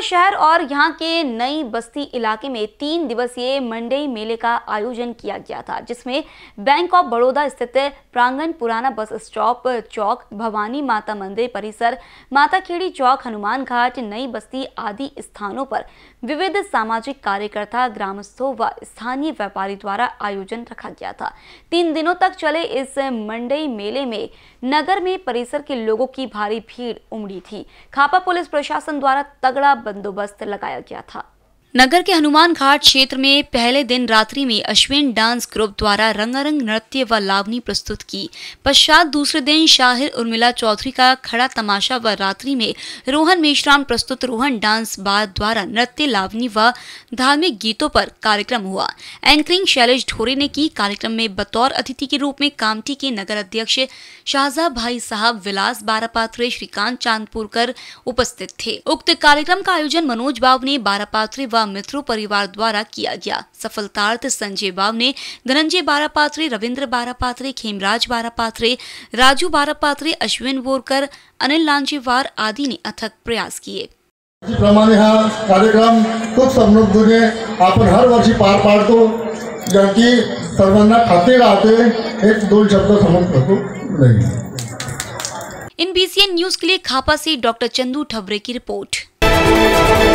खंडवा शहर और यहाँ के नई बस्ती इलाके में तीन दिवसीय मंडई मेले का आयोजन किया गया था जिसमें बैंक ऑफ बड़ौदा स्थित प्रांगण पुराना बस स्टॉप चौक भवानी माता मंदिर परिसर माताखेड़ी चौक हनुमान घाट नई बस्ती आदि स्थानों पर विविध सामाजिक कार्यकर्ता ग्रामस्थों व स्थानीय व्यापारी द्वारा आयोजन रखा गया था तीन दिनों तक चले इस मंडई मेले में नगर में परिसर के लोगों की भारी भीड़ उमड़ी थी खापा पुलिस प्रशासन द्वारा तगड़ा बंदोबस्त लगाया गया था नगर के हनुमान घाट क्षेत्र में पहले दिन रात्रि में अश्विन डांस ग्रुप द्वारा रंगारंग नृत्य व लावनी प्रस्तुत की पश्चात दूसरे दिन शाहिर उर्मिला चौधरी का खड़ा तमाशा व रात्रि में रोहन मेश्राम प्रस्तुत रोहन डांस बार द्वारा नृत्य लावनी व धार्मिक गीतों पर कार्यक्रम हुआ एंकरिंग शैलेश ढोरे ने की कार्यक्रम में बतौर अतिथि के रूप में कामठी के नगर अध्यक्ष शाहजा भाई साहब विलास बारापात्रे श्रीकांत चांदपुरकर उपस्थित थे उक्त कार्यक्रम का आयोजन मनोज बाब ने बारापात्रे व युवा मित्रों परिवार द्वारा किया गया सफलतार्थ संजय बाव ने धनंजय बारापात्रे रविंद्र बारापात्रे खेमराज बारापात्रे राजू बारापात्रे अश्विन बोरकर अनिल लांजेवार आदि ने अथक प्रयास किए प्रमाणे हा कार्यक्रम समृद्ध ने अपन हर वर्षी पार पड़तो कारण सर्वान खाते रहते एक दोन शब्द करो नहीं इन बीसीएन न्यूज के लिए खापा से डॉक्टर चंदू ठबरे की रिपोर्ट